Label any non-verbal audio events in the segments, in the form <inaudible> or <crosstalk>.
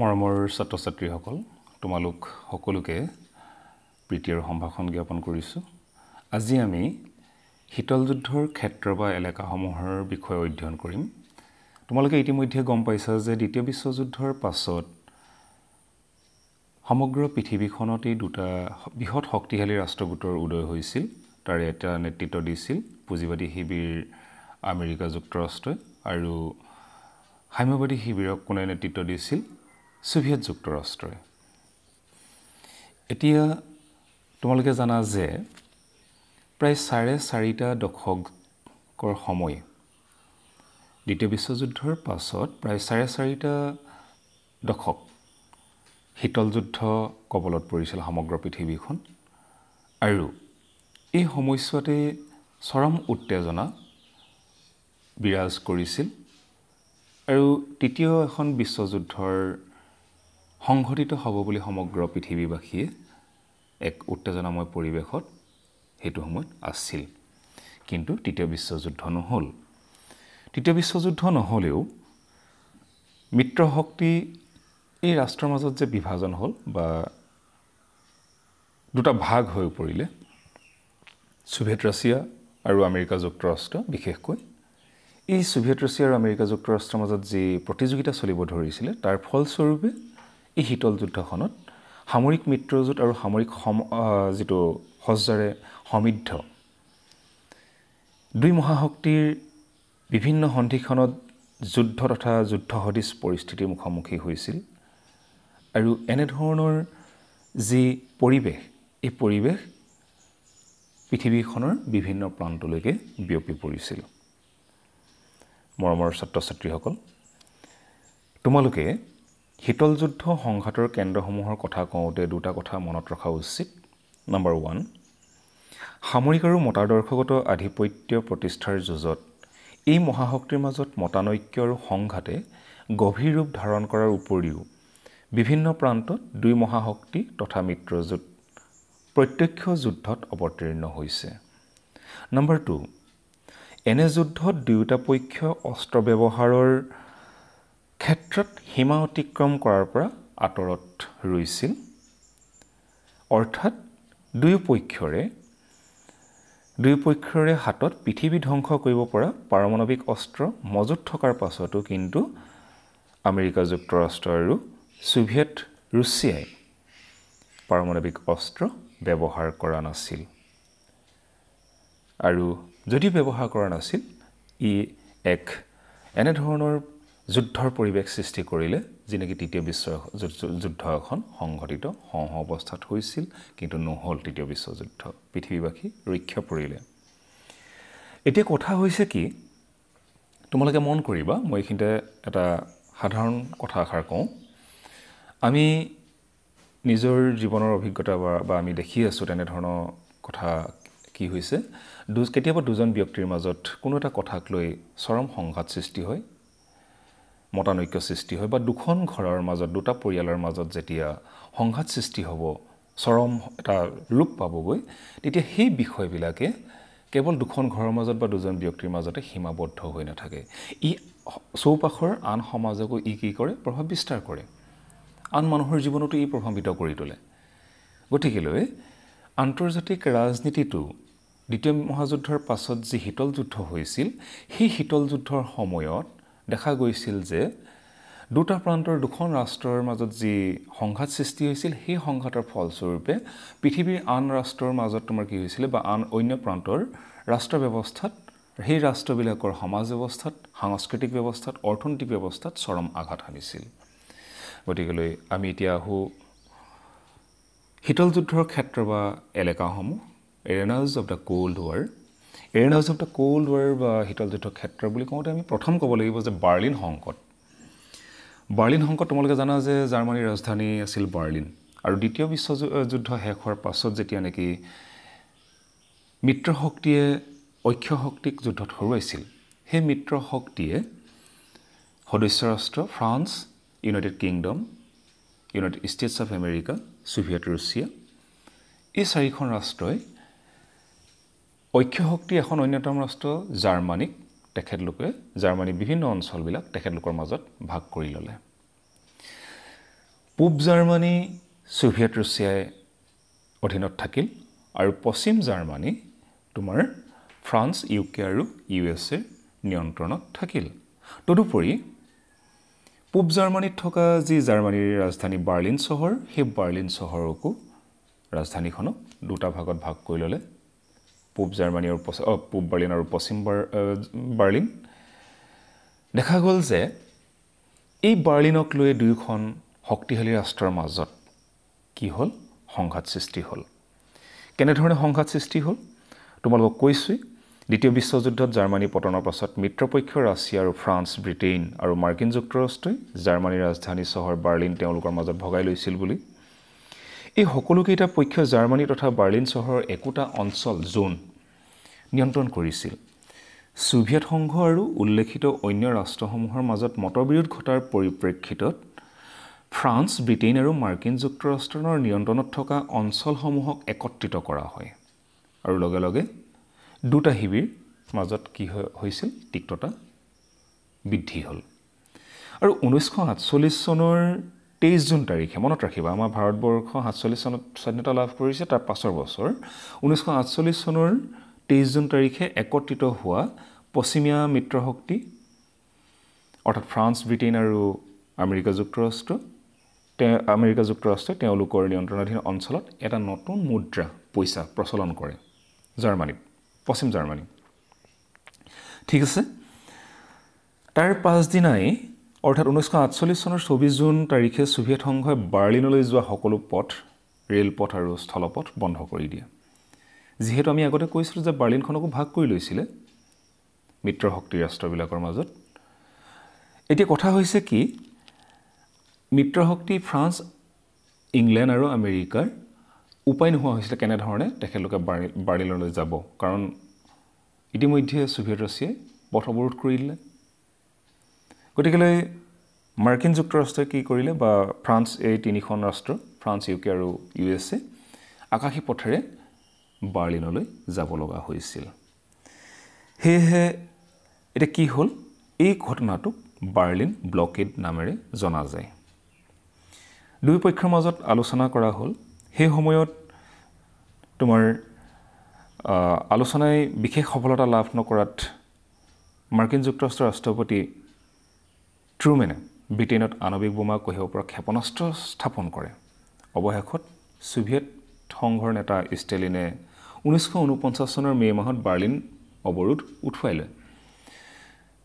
মৰমৰ ছাত্ৰ ছাত্ৰীসকল তোমালোক সকলোকে প্ৰীতি আৰু সম্ভাষণ জ্ঞাপন কৰিছোঁ আজি আমি শীতল যুদ্ধৰ ক্ষেত্ৰ বা এলেকাসমূহৰ বিষয়ে অধ্যয়ন কৰিম তোমালোকে ইতিমধ্যে গম পাইছা যে দ্বিতীয় বিশ্বযুদ্ধৰ পাছত সমগ্ৰ পৃথিৱীখনতেই দুটা বৃহৎ শক্তিশালী ৰাষ্ট্ৰগোটৰ উদয় হৈছিল তাৰে এটা নেতৃত্ব দিছিল পুঁজিবাদী শিবিৰ আমেৰিকা যুক্তৰাষ্ট্ৰই আৰু সাম্যবাদী শিবিৰক কোনে নেতৃত্ব দিছিল ছোভিয়েট যুক্তৰাষ্ট্ৰই এতিয়া তোমালোকে জানা যে প্ৰায় চাৰে চাৰিটা দশকৰ সময় দ্বিতীয় বিশ্বযুদ্ধৰ পাছত প্ৰায় চাৰে চাৰিটা দশক শীতল যুদ্ধ কবলত পৰিছিল সমগ্ৰ পৃথিৱীখন আৰু এই সময়ছোৱাতে চৰম উত্তেজনা বিৰাজ কৰিছিল আৰু তৃতীয় এখন বিশ্বযুদ্ধৰ সংঘটিত হ'ব বুলি সমগ্ৰ পৃথিৱীবাসীয়ে এক উত্তেজনাময় পৰিৱেশত সেইটো সময়ত আছিল কিন্তু তৃতীয় বিশ্বযুদ্ধ নহ'ল তৃতীয় বিশ্বযুদ্ধ নহ'লেও মিত্ৰশক্তি এই ৰাষ্ট্ৰৰ মাজত যে বিভাজন হ'ল বা দুটা ভাগ হৈ পৰিলে ছোভিয়েট ৰাছিয়া আৰু আমেৰিকা যুক্তৰাষ্ট্ৰ বিশেষকৈ এই ছোভিয়েট ৰাছিয়া আৰু আমেৰিকা যুক্তৰাষ্ট্ৰৰ মাজত যি প্ৰতিযোগিতা চলিব ধৰিছিলে তাৰ ফলস্বৰূপে এই শীতল যুদ্ধখনত সামৰিক মিত্ৰজোঁট আৰু সামৰিক সম যিটো সজ্জাৰে সমৃদ্ধ দুই মহাশক্তিৰ বিভিন্ন সন্ধিখনত যুদ্ধ তথা যুদ্ধ সদৃশ পৰিস্থিতিৰ মুখামুখি হৈছিল আৰু এনেধৰণৰ যি পৰিৱেশ এই পৰিৱেশ পৃথিৱীখনৰ বিভিন্ন প্ৰান্তলৈকে বিয়পি পৰিছিল মৰমৰ ছাত্ৰ ছাত্ৰীসকল তোমালোকে শীতল যুদ্ধ সংঘাতৰ কেন্দ্ৰসমূহৰ কথা কওঁতে দুটা কথা মনত ৰখা উচিত নম্বৰ ওৱান সামৰিক আৰু মতাদৰ্শগত আধিপত্য প্ৰতিষ্ঠাৰ যুঁজত এই মহাশক্তিৰ মাজত মতানৈক্য আৰু সংঘাতে গভীৰ ৰূপ ধাৰণ কৰাৰ উপৰিও বিভিন্ন প্ৰান্তত দুই মহাশক্তি তথা মিত্ৰজোঁট প্ৰত্যক্ষ যুদ্ধত অৱতীৰ্ণ হৈছে নম্বৰ টু এনে যুদ্ধত দুয়োটা পক্ষ অস্ত্ৰ ব্যৱহাৰৰ ক্ষেত্ৰত সীমা অতিক্ৰম কৰাৰ পৰা আঁতৰত ৰৈছিল অৰ্থাৎ দুয়োপক্ষৰে দুয়োপক্ষৰে হাতত পৃথিৱী ধ্বংস কৰিব পৰা পাৰমাণৱিক অস্ত্ৰ মজুত থকাৰ পাছতো কিন্তু আমেৰিকা যুক্তৰাষ্ট্ৰ আৰু ছোভিয়েট ৰুছিয়াই পাৰমাণৱিক অস্ত্ৰ ব্যৱহাৰ কৰা নাছিল আৰু যদি ব্যৱহাৰ কৰা নাছিল ই এক এনেধৰণৰ যুদ্ধৰ পৰিৱেশ সৃষ্টি কৰিলে যি নেকি তৃতীয় বিশ্ব যুদ্ধ এখন সংঘটিত সহ অৱস্থাত হৈছিল কিন্তু নহ'ল তৃতীয় বিশ্বযুদ্ধ পৃথিৱীবাসী ৰক্ষ পৰিলে এতিয়া কথা হৈছে কি তোমালোকে মন কৰিবা মই এইখিনিতে এটা সাধাৰণ কথা এষাৰ কওঁ আমি নিজৰ জীৱনৰ অভিজ্ঞতা বা আমি দেখি আছোঁ তেনেধৰণৰ কথা কি হৈছে দু কেতিয়াবা দুজন ব্যক্তিৰ মাজত কোনো এটা কথাক লৈ চৰম সংঘাত সৃষ্টি হয় মতানৈক্য সৃষ্টি হয় বা দুখন ঘৰৰ মাজত দুটা পৰিয়ালৰ মাজত যেতিয়া সংঘাত সৃষ্টি হ'ব চৰম এটা ৰূপ পাবগৈ তেতিয়া সেই বিষয়বিলাকে কেৱল দুখন ঘৰৰ মাজত বা দুজন ব্যক্তিৰ মাজতে সীমাবদ্ধ হৈ নাথাকে ই চৌপাশৰ আন সমাজকো ই কি কৰে প্ৰভাৱ বিস্তাৰ কৰে আন মানুহৰ জীৱনতো ই প্ৰভাৱিত কৰি তোলে গতিকেলৈ আন্তৰ্জাতিক ৰাজনীতিটো দ্বিতীয় মহাযুদ্ধৰ পাছত যি শীতল যুদ্ধ হৈছিল সেই শীতল যুদ্ধৰ সময়ত দেখা গৈছিল যে দুটা প্ৰান্তৰ দুখন ৰাষ্ট্ৰৰ মাজত যি সংঘাত সৃষ্টি হৈছিল সেই সংঘাতৰ ফলস্বৰূপে পৃথিৱীৰ আন ৰাষ্ট্ৰৰ মাজত তোমাৰ কি হৈছিলে বা আন অন্য প্ৰান্তৰ ৰাষ্ট্ৰ ব্যৱস্থাত সেই ৰাষ্ট্ৰবিলাকৰ সমাজ ব্যৱস্থাত সাংস্কৃতিক ব্যৱস্থাত অৰ্থনৈতিক ব্যৱস্থাত চৰম আঘাত সানিছিল গতিকেলৈ আমি এতিয়া আহোঁ শীতল যুদ্ধৰ ক্ষেত্ৰ বা এলেকাসমূহ arenas of the cold war এৰেন হাউচ অফ দ্য কোল্ড ৱাৰ বা শীতল যুদ্ধ ক্ষেত্ৰ বুলি কওঁতে আমি প্ৰথম ক'ব লাগিব যে বাৰ্লিন সংকট বাৰ্লিন সংকট তোমালোকে জানা যে জাৰ্মানীৰ ৰাজধানী আছিল বাৰ্লিন আৰু দ্বিতীয় বিশ্ব যুদ্ধ শেষ হোৱাৰ পাছত যেতিয়া নেকি মিত্ৰ শক্তিয়ে অক্ষ শক্তিক যুদ্ধত হৰুৱাইছিল সেই মিত্ৰ শক্তিয়ে সদস্য ৰাষ্ট্ৰ France United Kingdom United States of America Soviet Russia এই চাৰিখন ৰাষ্ট্ৰই ঐক্য শক্তি এখন অন্যতম ৰাষ্ট্ৰ জাৰ্মানীক তেখেতলোকে জাৰ্মানীৰ বিভিন্ন অঞ্চলবিলাক তেখেতলোকৰ মাজত ভাগ কৰি ল'লে পূব জাৰ্মানী ছোভিয়েট ৰাছিয়াই অধীনত থাকিল আৰু পশ্চিম জাৰ্মানী তোমাৰ ফ্ৰান্স ইউ কে আৰু ইউ এছ এৰ নিয়ন্ত্ৰণত থাকিল তদুপৰি পূব জাৰ্মানীত থকা যি জাৰ্মানীৰ ৰাজধানী বাৰ্লিন চহৰ সেই বাৰ্লিন চহৰকো ৰাজধানীখনক দুটা ভাগত ভাগ কৰি ল'লে পূব জাৰ্মানী আৰু পশ্চিম পূব বাৰ্লিন আৰু পশ্চিম বাৰ্লিন দেখা গ'ল যে এই বাৰ্লিনক লৈ দুয়োখন শক্তিশালী ৰাষ্ট্ৰৰ মাজত কি হ'ল সংঘাত সৃষ্টি হ'ল কেনেধৰণে সংঘাত সৃষ্টি হ'ল তোমালোকক কৈছোঁৱেই দ্বিতীয় বিশ্বযুদ্ধত জাৰ্মানী পতনৰ পাছত মিত্ৰপক্ষ ৰাছিয়া আৰু ফ্ৰান্স ব্ৰিটেইন আৰু মাৰ্কিন যুক্তৰাষ্ট্ৰই জাৰ্মানীৰ ৰাজধানী চহৰ বাৰ্লিন তেওঁলোকৰ মাজত ভগাই লৈছিল বুলি এই সকলোকেইটা পক্ষ জাৰ্মানী তথা বাৰ্লিন চহৰৰ একোটা অঞ্চল জোন নিয়ন্ত্ৰণ কৰিছিল ছোভিয়েট সংঘ আৰু উল্লেখিত অন্য ৰাষ্ট্ৰসমূহৰ মাজত মতবিৰোধ ঘটাৰ পৰিপ্ৰেক্ষিতত ফ্ৰান্স ব্ৰিটেইন আৰু মাৰ্কিন যুক্তৰাষ্ট্ৰৰ নিয়ন্ত্ৰণত থকা অঞ্চলসমূহক একত্ৰিত কৰা হয় আৰু লগে লগে দুটা শিবিৰ মাজত কি হৈছিল তিক্ততা বৃদ্ধি হ'ল আৰু ঊনৈছশ আঠচল্লিছ চনৰ তেইছ জুন তাৰিখে মনত ৰাখিবা আমাৰ ভাৰতবৰ্ষ সাতচল্লিছ চনত স্বাধীনতা লাভ কৰিছে তাৰ পাছৰ বছৰ ঊনৈছশ আঠচল্লিছ চনৰ তেইছ জুন তাৰিখে একত্ৰিত হোৱা পশ্চিমীয়া মিত্ৰশক্তি অৰ্থাৎ ফ্ৰান্স ব্ৰিটেইন আৰু আমেৰিকা যুক্তৰাষ্ট্ৰ তেওঁ আমেৰিকা যুক্তৰাষ্ট্ৰই তেওঁলোকৰ নিয়ন্ত্ৰণাধীন অঞ্চলত এটা নতুন মুদ্ৰা পইচা প্ৰচলন কৰে জাৰ্মানীত পশ্চিম জাৰ্মানী ঠিক আছে তাৰ পাছদিনাই অৰ্থাৎ ঊনৈছশ আঠচল্লিছ চনৰ চৌবিছ জুন তাৰিখে ছোভিয়েট সংঘই বাৰ্লিনলৈ যোৱা সকলো পথ ৰে'লপথ আৰু স্থলপথ বন্ধ কৰি দিয়ে যিহেতু আমি আগতে কৈছিলোঁ যে বাৰ্লিনখনকো ভাগ কৰি লৈছিলে মিত্ৰশক্তি ৰাষ্ট্ৰবিলাকৰ মাজত এতিয়া কথা হৈছে কি মিত্ৰশক্তি ফ্ৰান্স ইংলেণ্ড আৰু আমেৰিকাৰ উপায় নোহোৱা হৈছিলে কেনেধৰণে তেখেতলোকে বাৰ্লিনলৈ যাব কাৰণ ইতিমধ্যে ছোভিয়েট ৰাছিয়াই পথ অৱৰোধ কৰি দিলে গতিকেলৈ মাৰ্কিন যুক্তৰাষ্ট্ৰই কি কৰিলে বা ফ্ৰান্স এই তিনিখন ৰাষ্ট্ৰ ফ্ৰান্স ইউ কে আৰু ইউ এছ এ আকাশী পথেৰে বাৰ্লিনলৈ যাব লগা হৈছিল সেয়েহে এতিয়া কি হ'ল এই ঘটনাটোক বাৰ্লিন ব্লকেড নামেৰে জনা যায় দুয়োপক্ষৰ মাজত আলোচনা কৰা হ'ল সেই সময়ত তোমাৰ আলোচনাই বিশেষ সফলতা লাভ নকৰাত মাৰ্কিন যুক্তৰাষ্ট্ৰৰ ৰাষ্ট্ৰপতি ট্ৰুমেনে ব্ৰিটেইনত আণৱিক বোমা কঢ়িয়াব পৰা ক্ষেপণাস্ত্ৰ স্থাপন কৰে অৱশেষত ছোভিয়েট সংঘৰ নেতা ষ্টেলিনে ঊনৈছশ ঊনপঞ্চাছ চনৰ মে' মাহত বাৰ্লিন অৱৰোধ উঠুৱাই লয়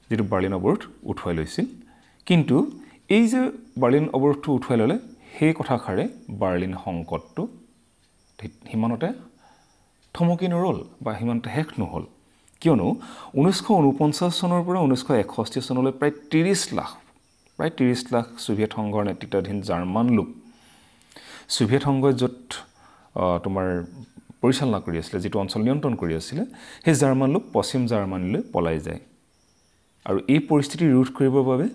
যিটো বাৰ্লিন অৱৰোধ উঠুৱাই লৈছিল কিন্তু এই যে বাৰ্লিন অৱৰোধটো উঠুৱাই ল'লে সেই কথাষাৰে বাৰ্লিন সংকটটো সিমানতে থমকি নৰ'ল বা সিমানতে শেষ নহ'ল কিয়নো ঊনৈছশ ঊনপঞ্চাছ চনৰ পৰা ঊনৈছশ এষষ্ঠি চনলৈ প্ৰায় ত্ৰিছ লাখ প্ৰায় ত্ৰিছ লাখ ছোভিয়েট সংঘৰ নেতৃত্বাধীন জাৰ্মান লোক ছোভিয়েট সংঘই য'ত তোমাৰ পৰিচালনা কৰি আছিলে যিটো অঞ্চল নিয়ন্ত্ৰণ কৰি আছিলে সেই জাৰ্মান লোক পশ্চিম জাৰ্মানীলৈ পলাই যায় আৰু এই পৰিস্থিতি ৰোধ কৰিবৰ বাবে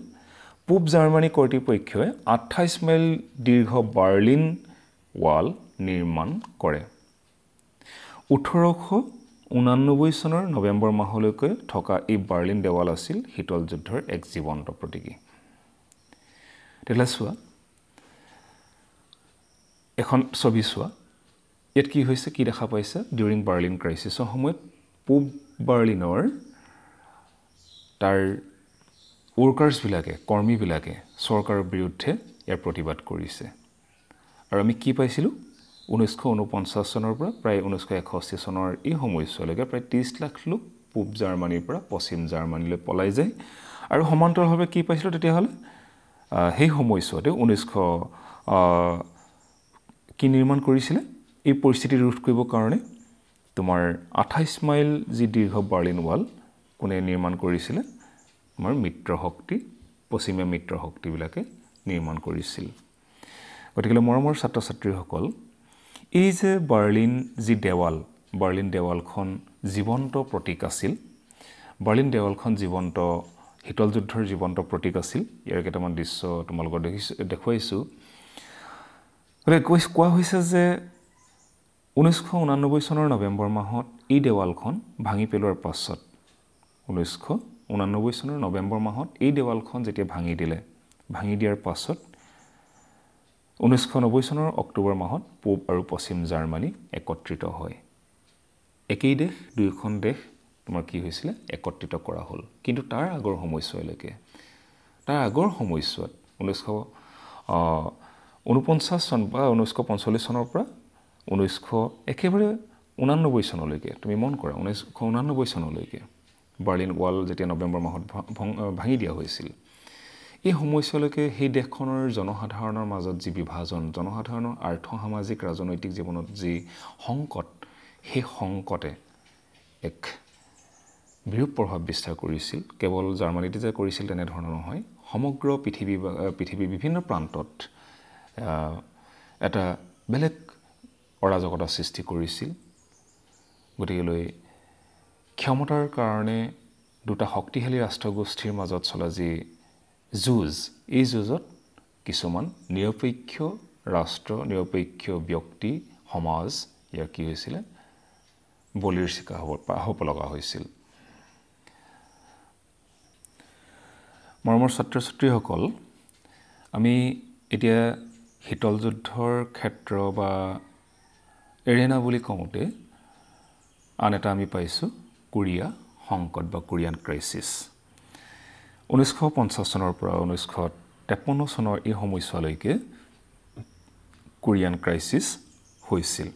পূব জাৰ্মানী কৰ্তৃপক্ষই আঠাইছ মাইল দীৰ্ঘ বাৰ্লিন ৱাল নিৰ্মাণ কৰে ওঠৰশ ঊনানব্বৈ চনৰ নৱেম্বৰ মাহলৈকে থকা এই বাৰ্লিন দেৱাল আছিল শীতল যুদ্ধৰ এক জীৱন্ত প্ৰতীকী তেতিয়াহ'লে চোৱা এখন ছবি চোৱা ইয়াত কি হৈছে কি দেখা পাইছে ডিউৰিং বাৰ্লিন ক্ৰাইচিছৰ সময়ত পূব বাৰ্লিনৰ তাৰ ৱৰ্কাৰ্ছবিলাকে কৰ্মীবিলাকে চৰকাৰৰ বিৰুদ্ধে ইয়াৰ প্ৰতিবাদ কৰিছে আৰু আমি কি পাইছিলোঁ ঊনৈছশ ঊনপঞ্চাছ চনৰ পৰা প্ৰায় ঊনৈছশ এষষ্ঠি চনৰ এই সময়ছোৱালৈকে প্ৰায় ত্ৰিছ লাখ লোক পূব জাৰ্মানীৰ পৰা পশ্চিম জাৰ্মানীলৈ পলাই যায় আৰু সমান্তৰালভাৱে কি পাইছিলোঁ তেতিয়াহ'লে সেই সময়ছোৱাতে ঊনৈছশ কি নিৰ্মাণ কৰিছিলে এই পৰিস্থিতি ৰোধ কৰিবৰ কাৰণে তোমাৰ আঠাইছ মাইল যি দীৰ্ঘ বাৰ্লিন ৱাল কোনে নিৰ্মাণ কৰিছিলে আমাৰ মিত্ৰশক্তি পশ্চিমীয়া মিত্ৰশক্তিবিলাকে নিৰ্মাণ কৰিছিল গতিকে মৰমৰ ছাত্ৰ ছাত্ৰীসকল এই যে বাৰ্লিন যি দেৱাল বাৰ্লিন দেৱালখন জীৱন্ত প্ৰতীক আছিল বাৰ্লিন দেৱালখন জীৱন্ত শীতল যুদ্ধৰ জীৱন্ত প্ৰতীক আছিল ইয়াৰ কেইটামান দৃশ্য তোমালোকক দেখিছোঁ দেখুৱাইছোঁ গতিকে কৈ কোৱা হৈছে যে ঊনৈছশ ঊনানব্বৈ চনৰ নৱেম্বৰ মাহত এই দেৱালখন ভাঙি পেলোৱাৰ পাছত ঊনৈছশ ঊনানব্বৈ চনৰ নৱেম্বৰ মাহত এই দেৱালখন যেতিয়া ভাঙি দিলে ভাঙি দিয়াৰ পাছত ঊনৈছশ নব্বৈ চনৰ অক্টোবৰ মাহত পূব আৰু পশ্চিম জাৰ্মানী একত্ৰিত হয় একেই দেশ দুয়োখন দেশ তোমাৰ কি হৈছিলে একত্ৰিত কৰা হ'ল কিন্তু তাৰ আগৰ সময়ছোৱালৈকে তাৰ আগৰ সময়ছোৱাত ঊনৈছশ ঊনপঞ্চাছ চন বা ঊনৈছশ পঞ্চল্লিছ চনৰ পৰা ঊনৈছশ একেবাৰে ঊনানব্বৈ চনলৈকে তুমি মন কৰা ঊনৈছশ ঊনানব্বৈ চনলৈকে বাৰ্লিন ৱাল যেতিয়া নৱেম্বৰ মাহত ভং ভাঙি দিয়া হৈছিল এই সময়ছোৱালৈকে সেই দেশখনৰ জনসাধাৰণৰ মাজত যি বিভাজন জনসাধাৰণৰ আৰ্থ সামাজিক ৰাজনৈতিক জীৱনত যি সংকট সেই সংকটে এক বিৰূপ প্ৰভাৱ বিস্তাৰ কৰিছিল কেৱল জাৰ্মানীতে যে কৰিছিল তেনেধৰণৰ নহয় সমগ্ৰ পৃথিৱী পৃথিৱীৰ বিভিন্ন প্ৰান্তত এটা বেলেগ অৰাজকতাৰ সৃষ্টি কৰিছিল গতিকেলৈ ক্ষমতাৰ কাৰণে দুটা শক্তিশালী ৰাষ্ট্ৰগোষ্ঠীৰ মাজত চলা যি যুঁজ এই যুঁজত কিছুমান নিৰপেক্ষ ৰাষ্ট্ৰ নিৰপেক্ষ ব্যক্তি সমাজ ইয়াৰ কি হৈছিলে বলিৰ চিকাৰ হ'ব হ'ব লগা হৈছিল মৰমৰ ছাত্ৰ ছাত্ৰীসকল আমি এতিয়া শীতল যুদ্ধৰ ক্ষেত্ৰ বা এৰেনা বুলি কওঁতে আন এটা আমি পাইছোঁ কোৰিয়া সংকট বা কোৰিয়ান ক্ৰাইচিছ ঊনৈছশ পঞ্চাছ চনৰ পৰা ঊনৈছশ তেপন্ন চনৰ এই সময়ছোৱালৈকে কোৰিয়ান ক্ৰাইচিছ হৈছিল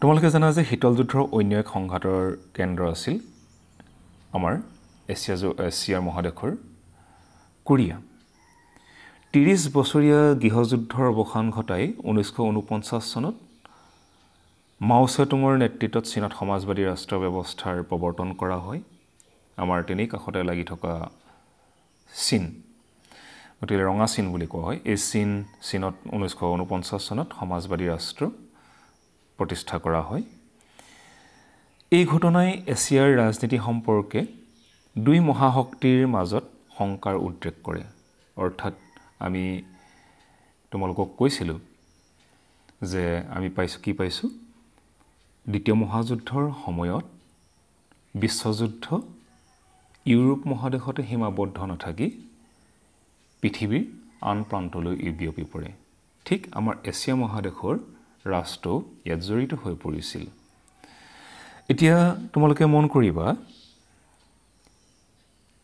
তোমালোকে জানা যে শীতল যুদ্ধৰ অন্য এক সংঘাতৰ কেন্দ্ৰ আছিল আমাৰ এছিয়া এছিয়া মহাদেশৰ কোৰিয়া ত্ৰিছ বছৰীয়া গৃহযুদ্ধৰ অৱসান ঘটাই ঊনৈছশ ঊনপঞ্চাছ চনত মাওছেটুঙৰ নেতৃত্বত চীনত সমাজবাদী ৰাষ্ট্ৰ ব্যৱস্থাৰ প্ৰৱৰ্তন কৰা হয় আমাৰ তেনেই কাষতে লাগি থকা চীন গতিকে ৰঙা চীন বুলি কোৱা হয় এই চীন চীনত ঊনৈছশ ঊনপঞ্চাছ চনত সমাজবাদী ৰাষ্ট্ৰ প্ৰতিষ্ঠা কৰা হয় এই ঘটনাই এছিয়াৰ ৰাজনীতি সম্পৰ্কে দুই মহাশক্তিৰ মাজত শংকাৰ উদ্ৰেক কৰে অৰ্থাৎ আমি তোমালোকক কৈছিলোঁ যে আমি পাইছোঁ কি পাইছোঁ দ্বিতীয় মহাযুদ্ধৰ সময়ত বিশ্বযুদ্ধ ইউৰোপ মহাদেশতে সীমাবদ্ধ নাথাকি পৃথিৱীৰ আন প্ৰান্তলৈ ই বিয়পি পৰে ঠিক আমাৰ এছিয়া মহাদেশৰ ৰাষ্ট্ৰও ইয়াত জড়িত হৈ পৰিছিল এতিয়া তোমালোকে মন কৰিবা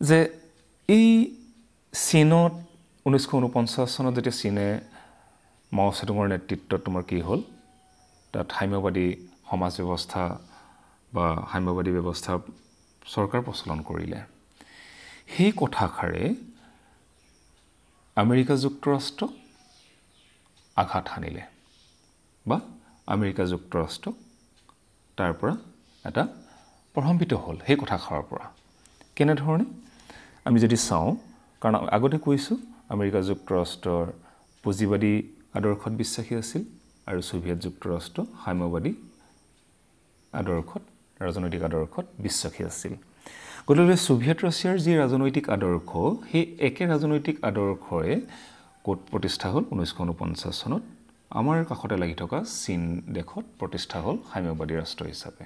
যে এই চীনত ঊনৈছশ ঊনপঞ্চাছ চনত যেতিয়া চীনে মাও চেডুঙৰ নেতৃত্বত তোমাৰ কি হ'ল তাত সাম্যবাদী সমাজ ব্যৱস্থা বা সাম্যবাদী ব্যৱস্থা চৰকাৰ প্ৰচলন কৰিলে সেই কথাষাৰে আমেৰিকা যুক্তৰাষ্ট্ৰক আঘাত সানিলে বা আমেৰিকা যুক্তৰাষ্ট্ৰ তাৰ পৰা এটা প্ৰভাম্বিত হ'ল সেই কথাষাৰৰ পৰা কেনেধৰণে আমি যদি চাওঁ কাৰণ আগতে কৈছোঁ আমেৰিকা যুক্তৰাষ্ট্ৰৰ পুঁজিবাদী আদৰ্শত বিশ্বাসী আছিল আৰু ছোভিয়েট যুক্তৰাষ্ট্ৰ সাম্যবাদী আদৰ্শত ৰাজনৈতিক আদৰ্শত বিশ্বাসী আছিল গতিকে ছোভিয়েট ৰাছিয়াৰ যি ৰাজনৈতিক আদৰ্শ সেই একে ৰাজনৈতিক আদৰ্শৰে ক'ত প্ৰতিষ্ঠা হ'ল ঊনৈছশ ঊনপঞ্চাছ চনত আমাৰ কাষতে লাগি থকা চীন দেশত প্ৰতিষ্ঠা হ'ল সাম্যবাদী ৰাষ্ট্ৰ হিচাপে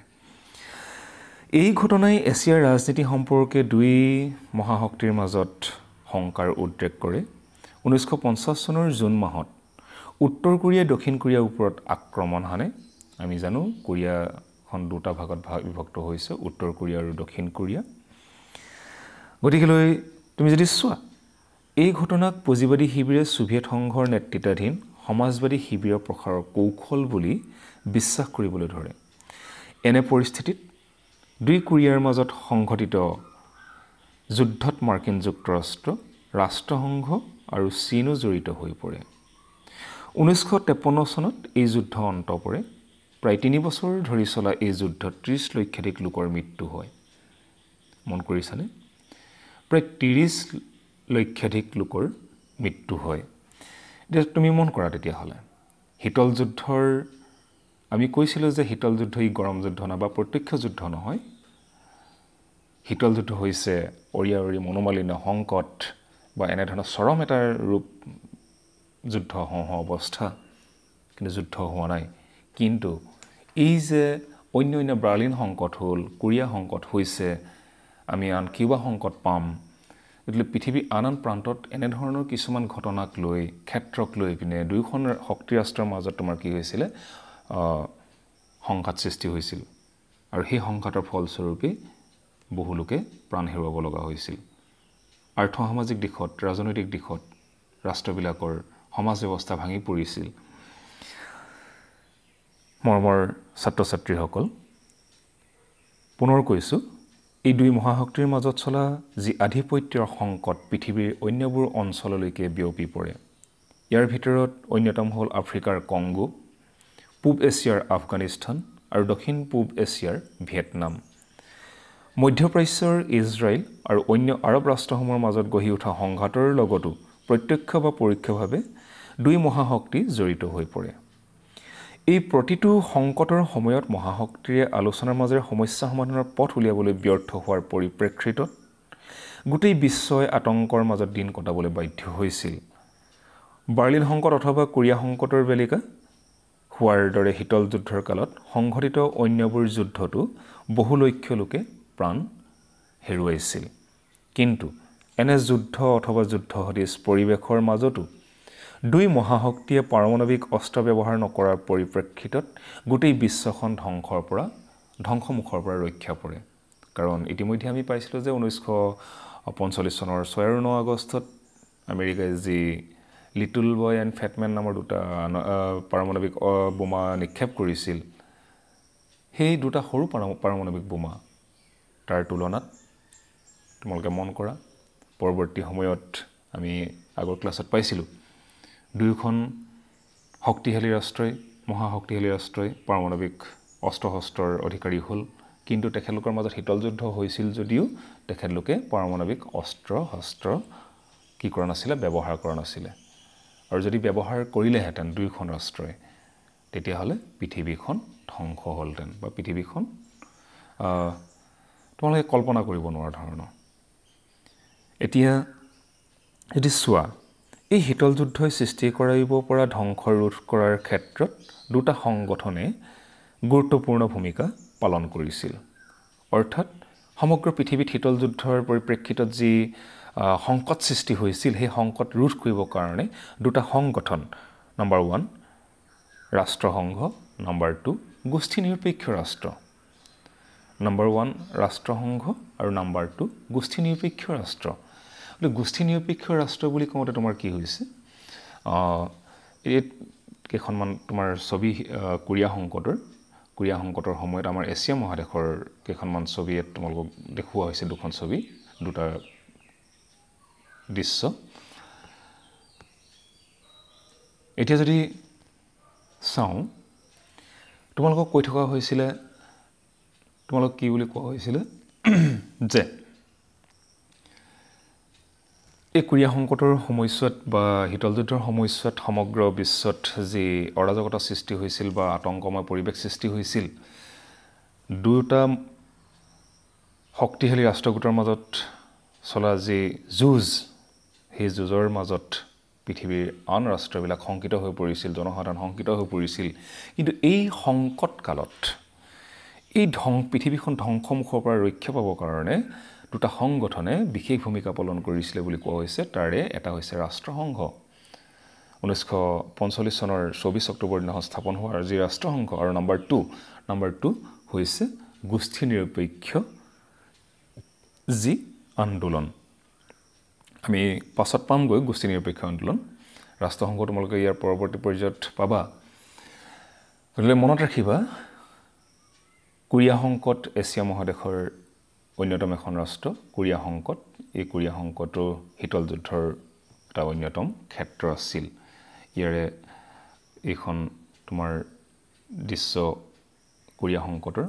এই ঘটনাই এছিয়াৰ ৰাজনীতি সম্পৰ্কে দুই মহাশক্তিৰ মাজত শংকাৰ উদ্ৰেক কৰে ঊনৈছশ পঞ্চাছ চনৰ জুন মাহত উত্তৰ কোৰিয়াই দক্ষিণ কোৰিয়াৰ ওপৰত আক্ৰমণ হানে আমি জানো কোৰিয়াখন দুটা ভাগত বিভক্ত হৈছে উত্তৰ কোৰিয়া আৰু দক্ষিণ কোৰিয়া গতিকেলৈ তুমি যদি চোৱা এই ঘটনাক পুঁজিবাদী শিবিৰে ছোভিয়েট সংঘৰ নেতৃত্বাধীন সমাজবাদী শিবিৰৰ প্ৰসাৰৰ কৌশল বুলি বিশ্বাস কৰিবলৈ ধৰে এনে পৰিস্থিতিত দুই কোৰিয়াৰ মাজত সংঘটিত যুদ্ধত মাৰ্কিন যুক্তৰাষ্ট্ৰ ৰাষ্ট্ৰসংঘ আৰু চীনো জড়িত হৈ পৰে ঊনৈছশ তেপন্ন চনত এই যুদ্ধ অন্ত পৰে প্ৰায় তিনি বছৰ ধৰি চলা এই যুদ্ধত ত্ৰিছ লক্ষাধিক লোকৰ মৃত্যু হয় মন কৰিছানে প্ৰায় ত্ৰিছ লক্ষাধিক লোকৰ মৃত্যু হয় এতিয়া তুমি মন কৰা তেতিয়াহ'লে শীতল যুদ্ধৰ আমি কৈছিলোঁ যে শীতল যুদ্ধ ই গৰম যুদ্ধ নহয় বা প্ৰত্যক্ষ যুদ্ধ নহয় শীতল যুদ্ধ হৈছে অৰিয়া অৰি মনোমালিন্য সংকট বা এনেধৰণৰ চৰম এটাৰ ৰূপ যুদ্ধ হওঁ অৱস্থা কিন্তু যুদ্ধ হোৱা নাই কিন্তু এই যে অন্য অন্য ব্ৰালিন সংকট হ'ল কোৰিয়া সংকট হৈছে আমি আন কিউবা সংকট পাম গতিকে পৃথিৱীৰ আন আন প্ৰান্তত এনেধৰণৰ কিছুমান ঘটনাক লৈ ক্ষেত্ৰক লৈ পিনে দুয়োখন শক্তিৰাষ্ট্ৰৰ মাজত তোমাৰ কি হৈছিলে সংঘাত সৃষ্টি হৈছিল আৰু সেই সংঘাতৰ ফলস্বৰূপে বহু লোকে প্ৰাণ হেৰুৱাব লগা হৈছিল আৰ্থ সামাজিক দিশত ৰাজনৈতিক দিশত ৰাষ্ট্ৰবিলাকৰ সমাজ ব্যৱস্থা ভাঙি পৰিছিল মৰমৰ ছাত্ৰ ছাত্ৰীসকল পুনৰ কৈছোঁ এই দুই মহাশক্তিৰ মাজত চলা যি আধিপত্যৰ সংকট পৃথিৱীৰ অন্যবোৰ অঞ্চললৈকে বিয়পি পৰে ইয়াৰ ভিতৰত অন্যতম হ'ল আফ্ৰিকাৰ কংগো পূব এছিয়াৰ আফগানিস্তান আৰু দক্ষিণ পূব এছিয়াৰ ভিয়েটনাম মধ্যপ্ৰাচ্যৰ ইজৰাইল আৰু অন্য আৰৱ ৰাষ্ট্ৰসমূহৰ মাজত গঢ়ি উঠা সংঘাতৰ লগতো প্ৰত্যক্ষ বা পৰোক্ষভাৱে দুই মহাশক্তি জড়িত হৈ পৰে এই প্ৰতিটো সংকটৰ সময়ত মহাশক্তিৰে আলোচনাৰ মাজেৰে সমস্যা সমাধানৰ পথ উলিয়াবলৈ ব্যৰ্থ হোৱাৰ পৰিপ্ৰেক্ষিতত গোটেই বিশ্বই আতংকৰ মাজত দিন কটাবলৈ বাধ্য হৈছিল বাৰ্লিন সংকট অথবা কোৰিয়া সংকটৰ বেলিকা হোৱাৰ দৰে শীতল যুদ্ধৰ কালত সংঘটিত অন্যবোৰ যুদ্ধতো বহু লক্ষ লোকে প্ৰাণ হেৰুৱাইছিল কিন্তু এনে যুদ্ধ অথবা যুদ্ধ সদৃশ পৰিৱেশৰ মাজতো দুই মহাশক্তিয়ে পাৰমাণৱিক অস্ত্ৰ ব্যৱহাৰ নকৰাৰ পৰিপ্ৰেক্ষিতত গোটেই বিশ্বখন ধ্বংসৰ পৰা ধ্বংসমুখৰ পৰা ৰক্ষা পৰে কাৰণ ইতিমধ্যে আমি পাইছিলোঁ যে ঊনৈছশ পঞ্চল্লিছ চনৰ ছয় আৰু ন আগষ্টত আমেৰিকাই যি লিটল বয় এণ্ড ফেটমেন নামৰ দুটা পাৰমাণৱিক বোমা নিক্ষেপ কৰিছিল সেই দুটা সৰু পাৰমাণৱিক বোমা তাৰ তুলনাত তোমালোকে মন কৰা পৰৱৰ্তী সময়ত আমি আগৰ ক্লাছত পাইছিলোঁ দুয়োখন শক্তিশালী ৰাষ্ট্ৰই মহাশক্তিশালী ৰাষ্ট্ৰই পাৰমাণৱিক অস্ত্ৰ শস্ত্ৰৰ অধিকাৰী হ'ল কিন্তু তেখেতলোকৰ মাজত শীতল যুদ্ধ হৈছিল যদিও তেখেতলোকে পাৰমাণৱিক অস্ত্ৰ শস্ত্ৰ কি কৰা নাছিলে ব্যৱহাৰ কৰা নাছিলে আৰু যদি ব্যৱহাৰ কৰিলেহেঁতেন দুয়োখন ৰাষ্ট্ৰই তেতিয়াহ'লে পৃথিৱীখন ধ্বংস হ'লহেঁতেন বা পৃথিৱীখন তোমালোকে কল্পনা কৰিব নোৱাৰা ধৰণৰ এতিয়া যদি চোৱা এই শীতল যুদ্ধই সৃষ্টি কৰিব পৰা ধ্বংস ৰোধ কৰাৰ ক্ষেত্ৰত দুটা সংগঠনে গুৰুত্বপূৰ্ণ ভূমিকা পালন কৰিছিল অৰ্থাৎ সমগ্ৰ পৃথিৱীত শীতল যুদ্ধৰ পৰিপ্ৰেক্ষিতত যি সংকট সৃষ্টি হৈছিল সেই সংকট ৰোধ কৰিবৰ কাৰণে দুটা সংগঠন নম্বৰ ওৱান ৰাষ্ট্ৰসংঘ নম্বৰ টু গোষ্ঠী নিৰপেক্ষ ৰাষ্ট্ৰ নম্বৰ ওৱান ৰাষ্ট্ৰসংঘ আৰু নম্বৰ টু গোষ্ঠী নিৰপেক্ষ ৰাষ্ট্ৰ গতিকে গোষ্ঠী নিৰপেক্ষ ৰাষ্ট্ৰ বুলি কওঁতে তোমাৰ কি হৈছে এই কেইখনমান তোমাৰ ছবি কোৰিয়া সংকটৰ কোৰিয়া সংকটৰ সময়ত আমাৰ এছিয়া মহাদেশৰ কেইখনমান ছবি ইয়াত তোমালোকক দেখুওৱা হৈছে দুখন ছবি দুটা দৃশ্য এতিয়া যদি চাওঁ তোমালোকক কৈ থকা হৈছিলে তোমালোক কি বুলি কোৱা হৈছিলে <clears throat> যে এই ক্ৰীড়া সংকটৰ সময়ছোৱাত বা শীতল যুদ্ধৰ সময়ছোৱাত সমগ্ৰ বিশ্বত যি অৰাজকতা সৃষ্টি হৈছিল বা আতংকময় পৰিৱেশ সৃষ্টি হৈছিল দুয়োটা শক্তিশালী ৰাষ্ট্ৰগোটৰ মাজত চলা যি যুঁজ সেই যুঁজৰ মাজত পৃথিৱীৰ আন ৰাষ্ট্ৰবিলাক শংকিত হৈ পৰিছিল জনসাধাৰণ শংকিত হৈ পৰিছিল কিন্তু এই সংকট কালত এই ধ্বং পৃথিৱীখন ধ্বংসমুখৰ পৰা ৰক্ষা পাবৰ কাৰণে দুটা সংগঠনে বিশেষ ভূমিকা পালন কৰিছিলে বুলি কোৱা হৈছে তাৰে এটা হৈছে ৰাষ্ট্ৰসংঘ ঊনৈছশ পঞ্চল্লিছ চনৰ চৌবিছ অক্টোবৰ দিনাখন স্থাপন হোৱা আৰু যি ৰাষ্ট্ৰসংঘ আৰু নাম্বাৰ টু নাম্বাৰ টু হৈছে গোষ্ঠী নিৰপেক্ষ যি আন্দোলন আমি পাছত পামগৈ গোষ্ঠী নিৰপেক্ষ আন্দোলন ৰাষ্ট্ৰসংঘ তোমালোকে ইয়াৰ পৰৱৰ্তী পৰ্যায়ত পাবা গতিকে মনত ৰাখিবা কোৰিয়া সংকট এছিয়া মহাদেশৰ অন্যতম এখন ৰাষ্ট্ৰ কোৰিয়া সংকট এই কোৰিয়া সংকটো শীতল যুদ্ধৰ এটা অন্যতম ক্ষেত্ৰ আছিল ইয়াৰে এইখন তোমাৰ দৃশ্য কোৰিয়া সংকটৰ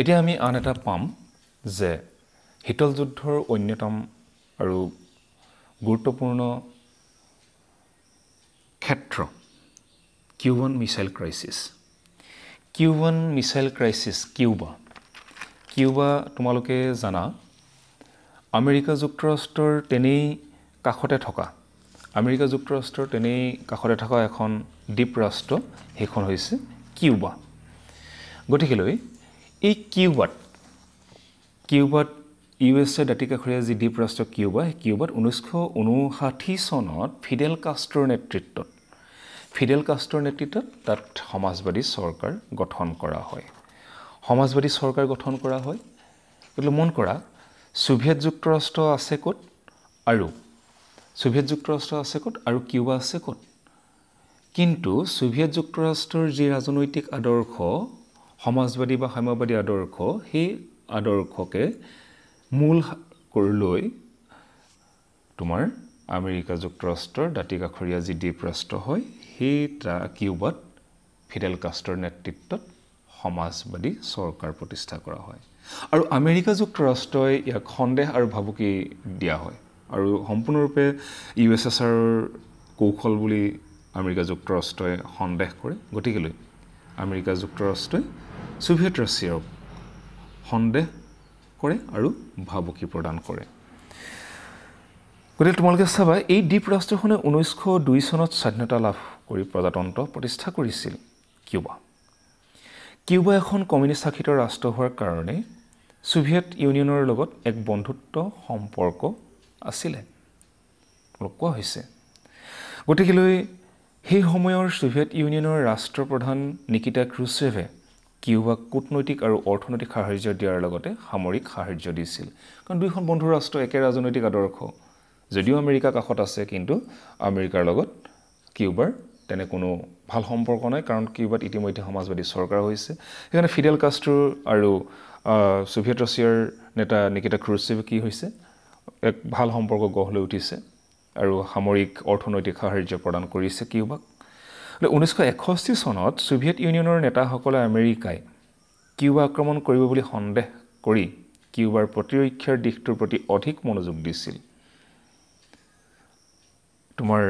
এতিয়া আমি আন এটা পাম যে শীতল যুদ্ধৰ অন্যতম আৰু গুৰুত্বপূৰ্ণ ক্ষেত্ৰ Cuban missile crisis Cuban missile crisis Cuba Cuba তোমালোকে জানা আমেৰিকা যুক্তৰাষ্ট্ৰৰ তেনেই কাষতে থকা আমেৰিকা যুক্তৰাষ্ট্ৰৰ তেনেই কাষতে থকা এখন দ্বীপ ৰাষ্ট্ৰ সেইখন হৈছে কিউবা গতিকেলৈ এই কিউবাত কিউবাত ইউ এছ এৰ কাষৰীয়া যি দ্বীপ ৰাষ্ট্ৰ কিউবা সেই কিউবাত ঊনৈছশ ঊনষাঠি চনত ফিডেল কাষ্টৰ নেতৃত্বত ফিডেল কাষ্টৰ নেতৃত্বত তাত সমাজবাদী চৰকাৰ গঠন কৰা হয় সমাজবাদী চৰকাৰ গঠন কৰা হয় গতিকে মন কৰা ছোভিয়েট যুক্তৰাষ্ট্ৰ আছে ক'ত আৰু ছোভিয়েট যুক্তৰাষ্ট্ৰ আছে ক'ত আৰু কিউবা আছে ক'ত কিন্তু ছোভিয়েট যুক্তৰাষ্ট্ৰৰ যি ৰাজনৈতিক আদৰ্শ সমাজবাদী বা সাম্যবাদী আদৰ্শ সেই আদৰ্শকে মূল কৰি লৈ তোমাৰ আমেৰিকা যুক্তৰাষ্ট্ৰৰ দাঁতি কাষৰীয়া যি দ্বীপ ৰাষ্ট্ৰ হয় সেই তা কিউবাত ফিডেল কাষ্টৰ নেতৃত্বত সমাজবাদী চৰকাৰ প্ৰতিষ্ঠা কৰা হয় আৰু আমেৰিকা যুক্তৰাষ্ট্ৰই ইয়াক সন্দেহ আৰু ভাবুকি দিয়া হয় আৰু সম্পূৰ্ণৰূপে ইউ এছ এছ আৰ কৌশল বুলি আমেৰিকা যুক্তৰাষ্ট্ৰই সন্দেহ কৰে গতিকেলৈ আমেৰিকা যুক্তৰাষ্ট্ৰই ছোভিয়েট ৰাছিয়াক সন্দেহ কৰে আৰু ভাবুকি প্ৰদান কৰে গতিকে তোমালোকে চাবা এই দ্বীপ ৰাষ্ট্ৰখনে ঊনৈছশ দুই চনত স্বাধীনতা লাভ কৰি প্ৰজাতন্ত্ৰ প্ৰতিষ্ঠা কৰিছিল কিউবা কিউবা এখন কমিউনিষ্ট শাসিত ৰাষ্ট্ৰ হোৱাৰ কাৰণে ছোভিয়েট ইউনিয়নৰ লগত এক বন্ধুত্ব সম্পৰ্ক আছিলে কোৱা হৈছে গতিকেলৈ সেই সময়ৰ ছোভিয়েট ইউনিয়নৰ ৰাষ্ট্ৰপ্ৰধান নিকিতা ক্ৰুচেভে কিউবাক কূটনৈতিক আৰু অৰ্থনৈতিক সাহাৰ্য দিয়াৰ লগতে সামৰিক সাহাৰ্য দিছিল কাৰণ দুইখন বন্ধু ৰাষ্ট্ৰ একে ৰাজনৈতিক আদৰ্শ যদিও আমেৰিকা কাষত আছে কিন্তু আমেৰিকাৰ লগত কিউবাৰ তেনে কোনো ভাল সম্পৰ্ক নাই কাৰণ কিউবাত ইতিমধ্যে সমাজবাদী চৰকাৰ হৈছে সেইকাৰণে ফিডেল কাষ্ট্ৰ আৰু ছোভিয়েট ৰাছিয়াৰ নেতা নিকিতা ক্ৰুচেভ কি হৈছে এক ভাল সম্পৰ্ক গঢ় লৈ উঠিছে আৰু সামৰিক অৰ্থনৈতিক সাহাৰ্য প্ৰদান কৰিছে কিউবাক ঊনৈছশ এষষ্ঠি চনত ছোভিয়েট ইউনিয়নৰ নেতাসকলে আমেৰিকাই কিউবা আক্ৰমণ কৰিব বুলি সন্দেহ কৰি কিউবাৰ প্ৰতিৰক্ষাৰ দিশটোৰ প্ৰতি অধিক মনোযোগ দিছিল তোমাৰ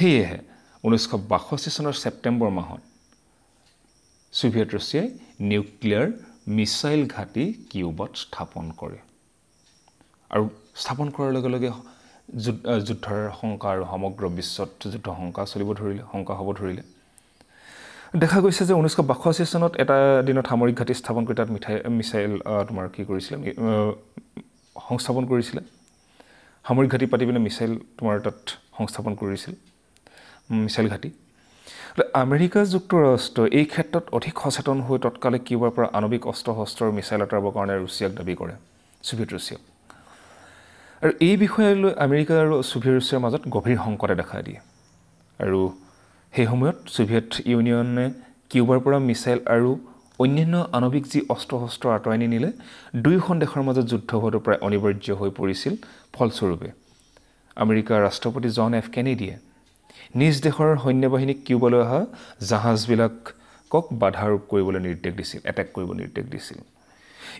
সেয়েহে ঊনৈছশ বাষষ্ঠি চনৰ ছেপ্টেম্বৰ মাহত ছোভিয়েট ৰাছিয়াই নিউক্লিয়াৰ মিছাইল ঘাটি কিউবত স্থাপন কৰে আৰু স্থাপন কৰাৰ লগে লগে যুদ্ধৰ শংকা আৰু সমগ্ৰ বিশ্বত যুদ্ধ শংকা চলিব ধৰিলে শংকা হ'ব ধৰিলে দেখা গৈছে যে ঊনৈছশ বাষষ্ঠি চনত এটা দিনত সামৰিক ঘাটি স্থাপন কৰি তাত মিঠাই মিছাইল তোমাৰ কি কৰিছিলে সংস্থাপন কৰিছিলে সামৰিক ঘাটি পাতি পিনে মিছাইল তোমাৰ তাত সংস্থাপন কৰিছিল মিছাইল ঘাটি আমেৰিকা যুক্তৰাষ্ট্ৰ এই ক্ষেত্ৰত অধিক সচেতন হৈ তৎকালে কিউবাৰ পৰা আণৱিক অস্ত্ৰ শস্ত্ৰৰ মিছাইল আঁতৰাবৰ কাৰণে ৰুছিয়াক দাবী কৰে ছোভিয়েট ৰুছিয়াক আৰু এই বিষয়ে লৈ আমেৰিকা আৰু ছোভিয়েট ৰুছিয়াৰ মাজত গভীৰ সংকটে দেখা দিয়ে আৰু সেই সময়ত ছোভিয়েট ইউনিয়নে কিউবাৰ পৰা মিছাইল আৰু অন্যান্য আণৱিক যি অস্ত্ৰ শস্ত্ৰ আঁতৰাই নিনিলে দুয়োখন দেশৰ মাজত যুদ্ধ হোৱাটো প্ৰায় অনিবাৰ্য হৈ পৰিছিল ফলস্বৰূপে আমেৰিকাৰ ৰাষ্ট্ৰপতি জন এফ কেনেডিয়ে নিজ দেশৰ সৈন্য বাহিনীক কিউবালৈ অহা জাহাজবিলাকক বাধা আৰোপ কৰিবলৈ নিৰ্দেশ দিছিল এটেক কৰিবলৈ নিৰ্দেশ দিছিল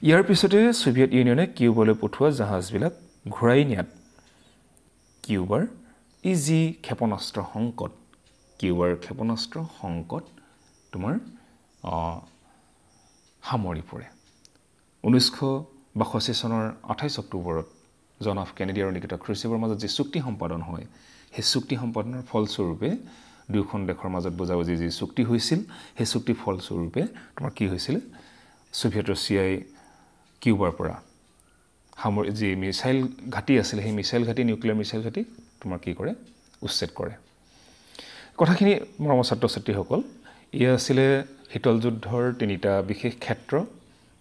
ইয়াৰ পিছতে ছোভিয়েট ইউনিয়নে কিউবালৈ পঠোৱা জাহাজবিলাক ঘূৰাই নিয়াত কিউবাৰ ই যি ক্ষেপণাস্ত্ৰ সংকট কিউৱাৰ ক্ষেপণাস্ত্ৰ সংকট তোমাৰ সামৰি পৰে ঊনৈছশ বাষষ্ঠি চনৰ আঠাইছ অক্টোবৰত জন অফ কেনেডি আৰু নিকিতা খ্ৰীষ্টিভৰ মাজত যি চুক্তি সম্পাদন হয় সেই চুক্তি সম্পাদনৰ ফলস্বৰূপে দুয়োখন দেশৰ মাজত বুজাবুজি যি চুক্তি হৈছিল সেই চুক্তি ফলস্বৰূপে তোমাৰ কি হৈছিলে ছোভিয়েট ৰাছিয়াই কিউবাৰ পৰা সামৰি যি মিছাইল ঘাটি আছিলে সেই মিছাইল ঘাটি নিউক্লিয়াৰ মিছাইল ঘাটি তোমাৰ কি কৰে উচ্ছেদ কৰে কথাখিনি মৰম ছাত্ৰ ছাত্ৰীসকল ই আছিলে শীতল যুদ্ধৰ তিনিটা বিশেষ ক্ষেত্ৰ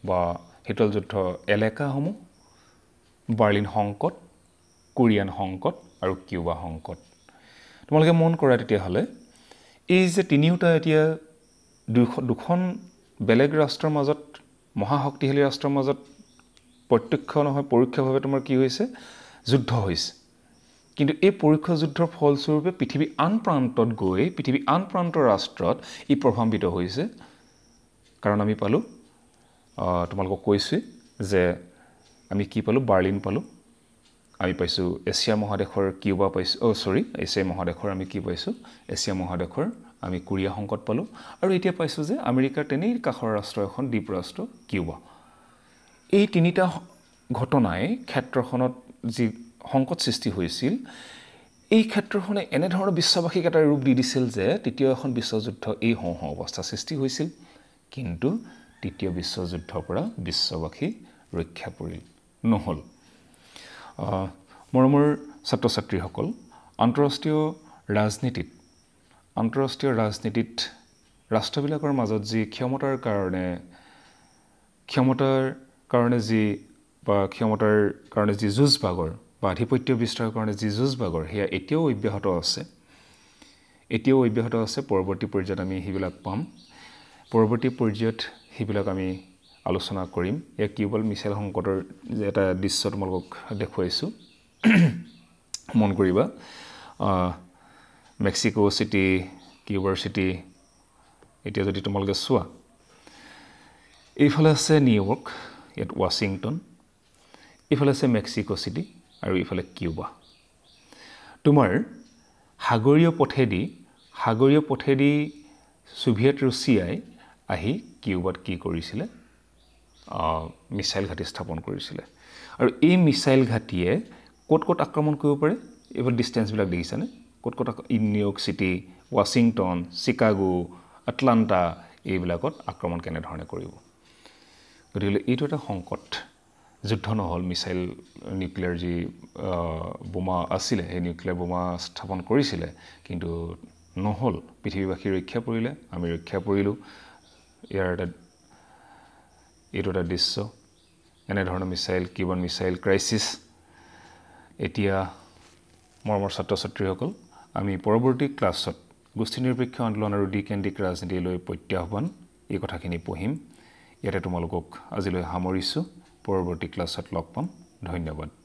বা শীতল যুদ্ধ এলেকাসমূহ বাৰ্লিন সংকট কোৰিয়ান সংকট আৰু কিউবা সংকট তোমালোকে মন কৰা তেতিয়াহ'লে এই যে তিনিওটা এতিয়া দুখ দুখন বেলেগ ৰাষ্ট্ৰৰ মাজত মহাশক্তিশালী ৰাষ্ট্ৰৰ মাজত প্ৰত্যক্ষ নহয় পৰোক্ষভাৱে তোমাৰ কি হৈছে যুদ্ধ হৈছে কিন্তু এই পৰোক্ষ যুদ্ধৰ ফলস্বৰূপে পৃথিৱীৰ আন প্ৰান্তত গৈ পৃথিৱীৰ আন প্ৰান্তৰ ৰাষ্ট্ৰত ই প্ৰভাৱান্বিত হৈছে কাৰণ আমি পালোঁ তোমালোকক কৈছোঁৱেই যে আমি কি পালোঁ বাৰ্লিন পালোঁ আমি পাইছোঁ এছিয়া মহাদেশৰ কিউবা পাইছোঁ অ' চৰি এছিয়া মহাদেশৰ আমি কি পাইছোঁ এছিয়া মহাদেশৰ আমি কোৰিয়া সংকট পালোঁ আৰু এতিয়া পাইছোঁ যে আমেৰিকাৰ তেনেই কাষৰ ৰাষ্ট্ৰ এখন দ্বীপ ৰাষ্ট্ৰ কিউবা এই তিনিটা ঘটনাই ক্ষেত্ৰখনত যি সংকট সৃষ্টি হৈছিল এই ক্ষেত্ৰখনে এনেধৰণৰ বিশ্ববাসীক এটা ৰূপ দি দিছিল যে তৃতীয় এখন বিশ্বযুদ্ধ এই হওঁ হওঁ অৱস্থা সৃষ্টি হৈছিল কিন্তু তৃতীয় বিশ্বযুদ্ধৰ পৰা বিশ্ববাসী ৰক্ষা পৰিল নহ'ল মৰমৰ ছাত্ৰ ছাত্ৰীসকল আন্তঃৰাষ্ট্ৰীয় ৰাজনীতিত আন্তঃৰাষ্ট্ৰীয় ৰাজনীতিত ৰাষ্ট্ৰবিলাকৰ মাজত যি ক্ষমতাৰ কাৰণে ক্ষমতাৰ কাৰণে যি বা ক্ষমতাৰ কাৰণে যি যুঁজ ভাগৰ বা আধিপত্য বিস্তাৰৰ কাৰণে যি যুঁজভাগৰ সেয়া এতিয়াও অব্যাহত আছে এতিয়াও অব্যাহত আছে পৰৱৰ্তী পৰ্যায়ত আমি সেইবিলাক পাম পৰৱৰ্তী পৰ্যায়ত সেইবিলাক আমি আলোচনা কৰিম এয়া কেৱল মিছাইল সংকটৰ এটা দৃশ্য তোমালোকক দেখুৱাইছোঁ <clears throat> মন কৰিবা মেক্সিকো চিটি কিউবাৰ চিটি এতিয়া যদি তোমালোকে চোৱা এইফালে আছে নিউয়ৰ্ক ইয়াত ৱাশ্বিংটন এইফালে আছে মেক্সিকো চিটি আৰু ইফালে কিউবা তোমাৰ সাগৰীয় পথেদি সাগৰীয় পথেদি ছোভিয়েট ৰুছিয়াই আহি কিউবাত কি কৰিছিলে মিছাইল ঘাটি স্থাপন কৰিছিলে আৰু এই মিছাইল ঘাটিয়ে ক'ত ক'ত আক্ৰমণ কৰিব পাৰে এইবোৰ ডিষ্টেঞ্চবিলাক দেখিছানে ক'ত ক'ত New York city Washington Chicago Atlanta এইবিলাকত আক্ৰমণ কেনেধৰণে কৰিব গতিকে এইটো এটা সংকট যুদ্ধ নহ'ল মিছাইল নিউক্লিয়াৰ যি বোমা আছিলে সেই নিউক্লিয়াৰ বোমা স্থাপন কৰিছিলে কিন্তু নহ'ল পৃথিৱীবাসী ৰক্ষা পৰিলে আমি ৰক্ষা পৰিলোঁ ইয়াৰ এটা এইটো এটা দৃশ্য এনেধৰণৰ মিছাইল কিউবন মিছাইল ক্ৰাইচিছ এতিয়া মৰমৰ ছাত্ৰ ছাত্ৰীসকল আমি পৰৱৰ্তী ক্লাছত গোষ্ঠী নিৰপেক্ষ আন্দোলন আৰু ডি কেন্দ্ৰিক ৰাজনীতিলৈ প্ৰত্যাহ্বান এই কথাখিনি পঢ়িম ইয়াতে তোমালোকক আজিলৈ সামৰিছোঁ পৰৱৰ্তী ক্লাছত লগ পাম ধন্যবাদ